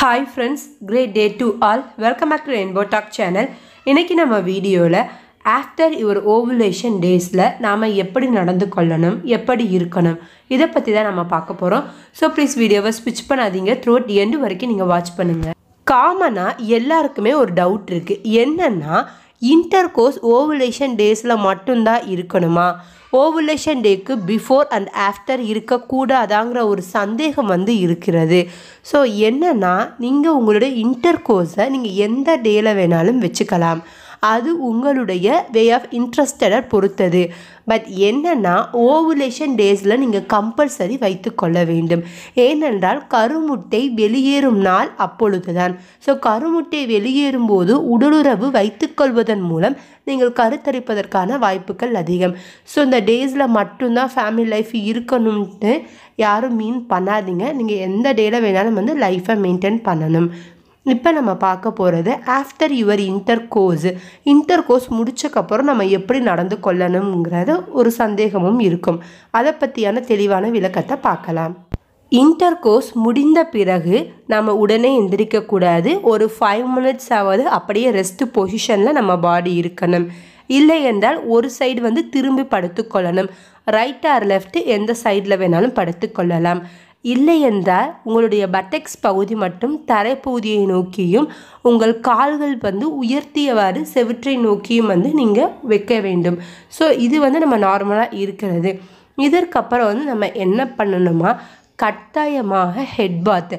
hi friends great day to all welcome back to rainbow talk channel இன்றைக்கி நம்ம வீடியோவில் after your ovulation டேஸில் நாம் எப்படி நடந்து கொள்ளணும் எப்படி இருக்கணும் இதை பற்றி தான் நம்ம பார்க்க போகிறோம் ஸோ ப்ளீஸ் வீடியோவை ஸ்விட்ச் பண்ணாதீங்க த்ரோட் எண்டு வரைக்கும் நீங்கள் வாட்ச் பண்ணுங்கள் காமனாக எல்லாருக்குமே ஒரு டவுட் இருக்குது என்னென்னா இன்டர் கோர்ஸ் ஓவுலேஷன் டேஸில் மட்டும்தான் இருக்கணுமா ஓவுலேஷன் டேக்கு பிஃபோர் அண்ட் ஆஃப்டர் இருக்கக்கூடாதாங்கிற ஒரு சந்தேகம் வந்து இருக்கிறது ஸோ என்னென்னா நீங்கள் உங்களுடைய இன்டர் கோர்ஸை நீங்கள் எந்த டேயில் வேணாலும் வச்சுக்கலாம் அது உங்களுடைய வே ஆஃப் இன்ட்ரெஸ்டடை பொறுத்தது பட் என்னென்னா ஓவுலேஷன் டேஸில் நீங்கள் கம்பல்சரி வைத்து கொள்ள வேண்டும் ஏனென்றால் கருமுட்டை வெளியேறும் நாள் அப்பொழுது தான் ஸோ கருமுட்டை வெளியேறும் போது உடலுறவு வைத்துக்கொள்வதன் மூலம் நீங்கள் கருத்தரிப்பதற்கான வாய்ப்புகள் அதிகம் ஸோ இந்த டேஸில் மட்டும்தான் ஃபேமிலி லைஃப் இருக்கணும்ட்டு யாரும் மீன் பண்ணாதீங்க நீங்கள் எந்த டேயில் வேணாலும் வந்து லைஃப்பை மெயின்டைன் பண்ணணும் இப்போ நம்ம பார்க்க போகிறது after your intercourse intercourse முடித்தக்கப்புறம் நம்ம எப்படி நடந்து கொள்ளணுங்கிறது ஒரு சந்தேகமும் இருக்கும் அதை பற்றியான தெளிவான விளக்கத்தை பார்க்கலாம் இன்டர் கோர்ஸ் முடிந்த பிறகு நம்ம உடனே எந்திரிக்கக்கூடாது ஒரு ஃபைவ் மினிட்ஸ் ஆவது அப்படியே ரெஸ்ட் பொசிஷனில் நம்ம பாடி இருக்கணும் இல்லை என்றால் ஒரு சைடு வந்து திரும்பி படுத்துக்கொள்ளணும் ரைட் ஆர் லெஃப்ட் எந்த சைடில் வேணாலும் படுத்துக்கொள்ளலாம் இல்லையென்றால் உங்களுடைய பட்டெக்ஸ் பகுதி மட்டும் தரைப்பகுதியை நோக்கியும் உங்கள் கால்கள் வந்து உயர்த்தியவாறு செவிற்றை நோக்கியும் வந்து நீங்கள் வைக்க வேண்டும் ஸோ இது வந்து நம்ம நார்மலாக இருக்கிறது இதற்கப்புறம் வந்து நம்ம என்ன பண்ணணுமா கட்டாயமாக ஹெட் பாத்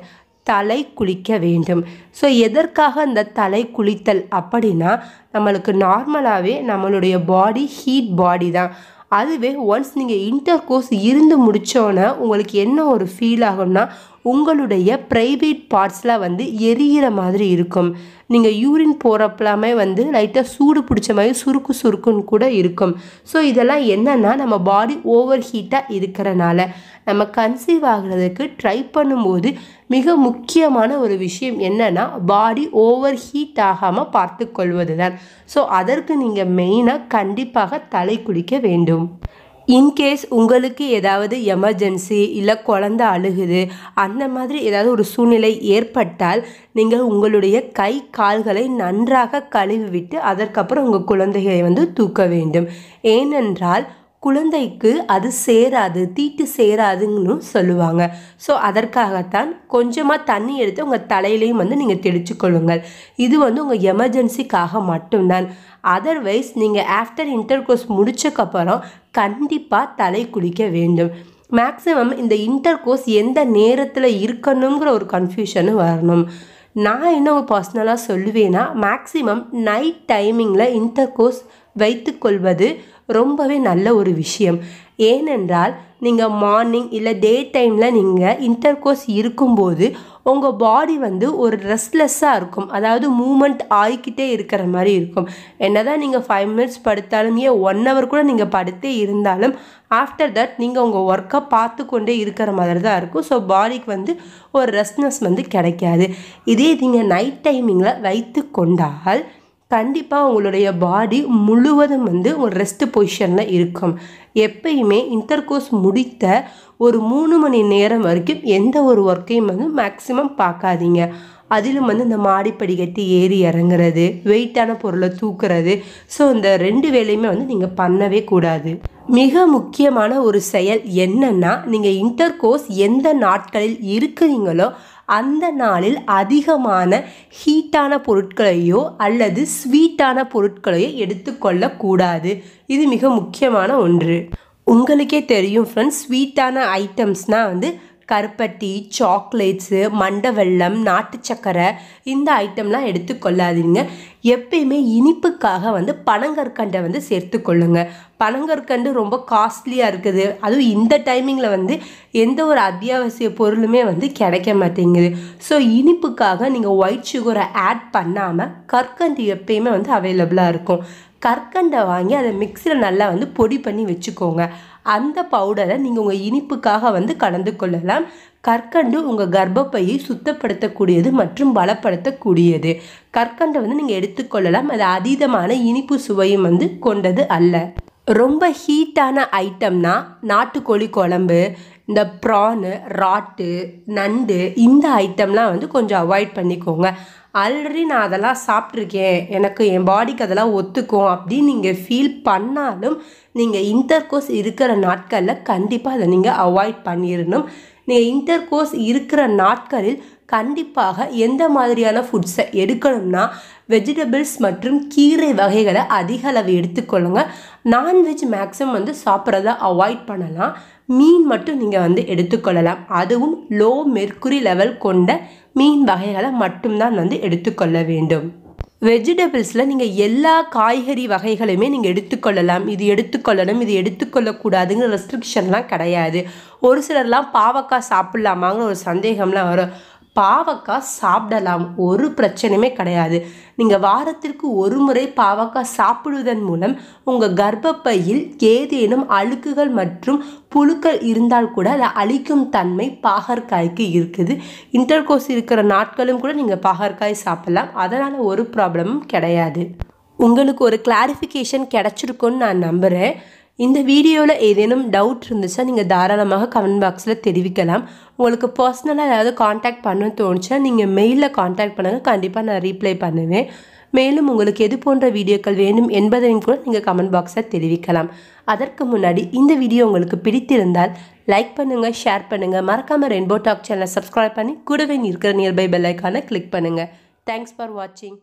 தலை குளிக்க வேண்டும் ஸோ எதற்காக அந்த தலை குளித்தல் அப்படின்னா நம்மளுக்கு நார்மலாகவே நம்மளுடைய பாடி ஹீட் பாடி தான் அதுவே ஒன்ஸ் நீங்கள் இன்டர் கோர்ஸ் இருந்து முடித்தோன்னே உங்களுக்கு என்ன ஒரு ஃபீல் ஆகும்னா உங்களுடைய ப்ரைவேட் பார்ட்ஸ்லாம் வந்து எரியிற மாதிரி இருக்கும் நீங்கள் யூரின் போகிறப்பெல்லாமே வந்து லைட்டாக சூடு பிடிச்ச மாதிரி சுருக்கு சுருக்குன்னு கூட இருக்கும் ஸோ இதெல்லாம் என்னென்னா நம்ம பாடி ஓவர் ஹீட்டாக இருக்கிறனால நம்ம கன்சீவ் ஆகிறதுக்கு ட்ரை பண்ணும்போது மிக முக்கியமான ஒரு விஷயம் என்னென்னா பாடி ஓவர் ஹீட் ஆகாமல் பார்த்துக்கொள்வது தான் ஸோ அதற்கு நீங்கள் மெயினாக கண்டிப்பாக தலை குளிக்க வேண்டும் இன்கேஸ் உங்களுக்கு ஏதாவது எமர்ஜென்சி இல்லை குழந்த அழுகுது அந்த மாதிரி ஏதாவது ஒரு சூழ்நிலை ஏற்பட்டால் நீங்கள் உங்களுடைய கை கால்களை நன்றாக கழுவி விட்டு அதற்கப்புறம் உங்கள் குழந்தைகளை வந்து தூக்க வேண்டும் ஏனென்றால் குழந்தைக்கு அது சேராது தீட்டு சேராதுன்னு சொல்லுவாங்க ஸோ அதற்காகத்தான் கொஞ்சமாக தண்ணி எடுத்து உங்கள் தலையிலையும் வந்து நீங்கள் தெளித்து கொள்ளுங்கள் இது வந்து உங்கள் எமர்ஜென்சிக்காக மட்டும்தான் அதர்வைஸ் நீங்கள் ஆஃப்டர் இன்டர் கோர்ஸ் முடித்தக்கப்புறம் கண்டிப்பாக தலை குளிக்க வேண்டும் மேக்ஸிமம் இந்த இன்டர் கோர்ஸ் எந்த நேரத்தில் இருக்கணுங்கிற ஒரு கன்ஃபியூஷனும் வரணும் நான் என்ன பர்சனலாக சொல்லுவேன்னா மேக்ஸிமம் நைட் டைமிங்கில் இன்டர் கோர்ஸ் வைத்துக்கொள்வது ரொம்பவே நல்ல ஒரு விஷயம் ஏனென்றால் நீங்கள் மார்னிங் இல்லை டே டைமில் நீங்கள் இன்டர் கோர்ஸ் இருக்கும்போது உங்கள் பாடி வந்து ஒரு ரெஸ்ட்லெஸ்ஸாக இருக்கும் அதாவது மூமெண்ட் ஆகிக்கிட்டே இருக்கிற மாதிரி இருக்கும் என்ன தான் நீங்கள் ஃபைவ் மினிட்ஸ் படுத்தாலும் ஏன் ஒன் ஹவர் கூட நீங்கள் படுத்தே இருந்தாலும் ஆஃப்டர் தட் நீங்கள் உங்கள் ஒர்க்கை பார்த்து கொண்டே இருக்கிற மாதிரி தான் இருக்கும் ஸோ பாடிக்கு வந்து ஒரு ரெஸ்ட்னஸ் வந்து கிடைக்காது இதே நீங்கள் நைட் டைமிங்கில் வைத்து கொண்டால் கண்டிப்பாக உங்களுடைய பாடி முழுவதும் வந்து ஒரு ரெஸ்ட் பொசிஷனில் இருக்கும் எப்பயுமே இன்டர் கோர்ஸ் முடித்த ஒரு மூணு மணி நேரம் வரைக்கும் எந்த ஒரு ஒர்க்கையும் வந்து மேக்ஸிமம் பார்க்காதீங்க அதிலும் வந்து இந்த மாடிப்படி கட்டி ஏறி இறங்குறது வெயிட்டான பொருளை தூக்குறது ஸோ இந்த ரெண்டு வேலையுமே வந்து நீங்கள் பண்ணவே கூடாது மிக முக்கியமான ஒரு செயல் என்னென்னா நீங்கள் இன்டர் கோர்ஸ் எந்த நாட்களில் இருக்கிறீங்களோ அந்த நாளில் அதிகமான ஹீட்டான பொருட்களையோ அல்லது ஸ்வீட்டான பொருட்களையோ எடுத்துக்கொள்ளக்கூடாது இது மிக முக்கியமான ஒன்று உங்களுக்கே தெரியும் ஃப்ரெண்ட்ஸ் ஸ்வீட்டான ஐட்டம்ஸ்னால் வந்து கருப்பட்டி சாக்லேட்ஸு மண்டை வெள்ளம் நாட்டு சக்கரை இந்த ஐட்டம்லாம் எடுத்துக்கொள்ளாதீங்க எப்பயுமே இனிப்புக்காக வந்து பனங்கற்கண்டை வந்து சேர்த்துக்கொள்ளுங்க பனங்கற்கண்டு ரொம்ப காஸ்ட்லியாக இருக்குது அதுவும் இந்த டைமிங்கில் வந்து எந்த ஒரு அத்தியாவசிய பொருளுமே வந்து கிடைக்க மாட்டேங்குது ஸோ இனிப்புக்காக நீங்கள் ஒயிட் சுகரை ஆட் பண்ணாமல் கற்கண்டு எப்பயுமே வந்து அவைலபிளாக இருக்கும் கற்கண்டை வாங்கி அதை மிக்சியில் நல்லா வந்து பொடி பண்ணி வச்சுக்கோங்க அந்த பவுடரை நீங்கள் உங்கள் இனிப்புக்காக வந்து கலந்து கொள்ளலாம் கற்கண்டு உங்கள் கர்ப்பப்பையை சுத்தப்படுத்தக்கூடியது மற்றும் பலப்படுத்தக்கூடியது கற்கண்டை வந்து நீங்கள் எடுத்துக்கொள்ளலாம் அது அதீதமான இனிப்பு சுவையும் வந்து கொண்டது அல்ல ரொம்ப ஹீட்டான ஐட்டம்னா நாட்டுக்கோழி குழம்பு இந்த ப்ரானு ராட்டு நண்டு இந்த ஐட்டம்லாம் வந்து கொஞ்சம் அவாய்ட் பண்ணிக்கோங்க ஆல்ரெடி நான் அதெல்லாம் சாப்பிட்ருக்கேன் எனக்கு என் பாடிக்கு அதெல்லாம் ஒத்துக்கும் அப்படின்னு நீங்கள் ஃபீல் பண்ணாலும் நீங்கள் இன்டர் கோர்ஸ் இருக்கிற நாட்களில் கண்டிப்பாக அதை நீங்கள் அவாய்ட் பண்ணிடணும் நீங்கள் இன்டர் கோர்ஸ் இருக்கிற நாட்களில் கண்டிப்பாக எந்த மாதிரியான ஃபுட்ஸை எடுக்கணும்னா வெஜிடபிள்ஸ் மற்றும் கீரை வகைகளை அதிக அளவு எடுத்துக்கொள்ளுங்க நான்வெஜ் மேக்ஸிமம் வந்து சாப்பிட்றத அவாய்ட் பண்ணலாம் மீன் மட்டும் நீங்கள் வந்து எடுத்துக்கொள்ளலாம் அதுவும் லோ மெர்க்குரி லெவல் கொண்ட மீன் வகைகளை மட்டும்தான் வந்து எடுத்துக்கொள்ள வேண்டும் வெஜிடபிள்ஸில் நீங்கள் எல்லா காய்கறி வகைகளையுமே நீங்கள் எடுத்துக்கொள்ளலாம் இது எடுத்துக்கொள்ளணும் இது எடுத்துக்கொள்ளக்கூடாதுங்கிற ரெஸ்ட்ரிக்ஷன்லாம் கிடையாது ஒரு சிலர்லாம் பாவக்காய் சாப்பிட்லாமாங்கிற ஒரு சந்தேகம்லாம் வரும் பாவக்காய் சாப்பிடலாம் ஒரு பிரச்சனையுமே கிடையாது நீங்கள் வாரத்திற்கு ஒரு முறை பாவக்காய் சாப்பிடுவதன் மூலம் உங்கள் கர்ப்பப்பையில் ஏதேனும் அழுக்குகள் மற்றும் புழுக்கள் இருந்தால் கூட அதை அழிக்கும் தன்மை பாகற்காய்க்கு இருக்குது இன்டர் கோர்ஸ் இருக்கிற நாட்களும் கூட நீங்கள் பாகற்காய் சாப்பிடலாம் அதனால் ஒரு ப்ராப்ளமும் கிடையாது உங்களுக்கு ஒரு கிளாரிஃபிகேஷன் கிடச்சிருக்கோன்னு நான் நம்புகிறேன் இந்த வீடியோவில் ஏதேனும் டவுட் இருந்துச்சா நீங்கள் தாராளமாக கமெண்ட் பாக்ஸில் தெரிவிக்கலாம் உங்களுக்கு பர்சனலாக ஏதாவது காண்டாக்ட் பண்ண தோணுச்சா நீங்கள் மெயிலில் காண்டாக்ட் பண்ணுங்கள் கண்டிப்பாக நான் ரீப்ளை பண்ணுவேன் மேலும் உங்களுக்கு எது போன்ற வீடியோக்கள் வேணும் என்பதையும் கூட நீங்கள் கமெண்ட் பாக்ஸில் தெரிவிக்கலாம் அதற்கு முன்னாடி இந்த வீடியோ உங்களுக்கு பிடித்திருந்தால் லைக் பண்ணுங்கள் ஷேர் பண்ணுங்கள் மறக்காமல் ரெயின்போ டாக் சேனலை சப்ஸ்கிரைப் பண்ணி கூடவே இருக்கிற நியர்பை பெல் ஐக்கானை கிளிக் பண்ணுங்கள் தேங்க்ஸ் ஃபார் வாட்சிங்